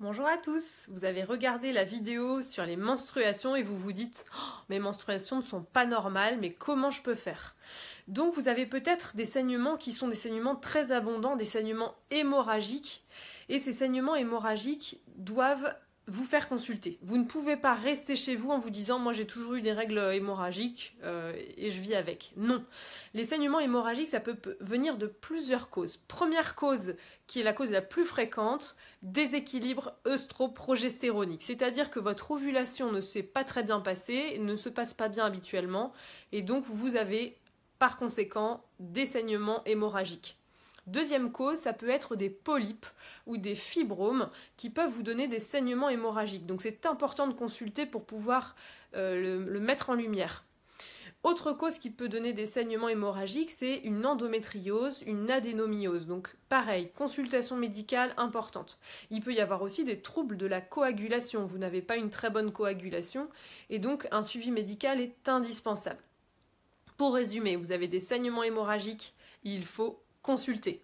Bonjour à tous, vous avez regardé la vidéo sur les menstruations et vous vous dites oh, mes menstruations ne sont pas normales, mais comment je peux faire Donc vous avez peut-être des saignements qui sont des saignements très abondants, des saignements hémorragiques, et ces saignements hémorragiques doivent vous faire consulter. Vous ne pouvez pas rester chez vous en vous disant moi j'ai toujours eu des règles hémorragiques euh, et je vis avec. Non. Les saignements hémorragiques, ça peut venir de plusieurs causes. Première cause, qui est la cause la plus fréquente, déséquilibre œstroprogestéronique. C'est-à-dire que votre ovulation ne s'est pas très bien passée, ne se passe pas bien habituellement, et donc vous avez par conséquent des saignements hémorragiques. Deuxième cause, ça peut être des polypes ou des fibromes qui peuvent vous donner des saignements hémorragiques. Donc c'est important de consulter pour pouvoir euh, le, mettre en lumière. Autre cause qui peut donner des saignements hémorragiques, c'est une endométriose, une adénomiose. Donc pareil, consultation médicale importante. Il peut y avoir aussi des troubles de la coagulation. Vous n'avez pas une très bonne coagulation et donc un suivi médical est indispensable. Pour résumer, vous avez des saignements hémorragiques, il faut consulter.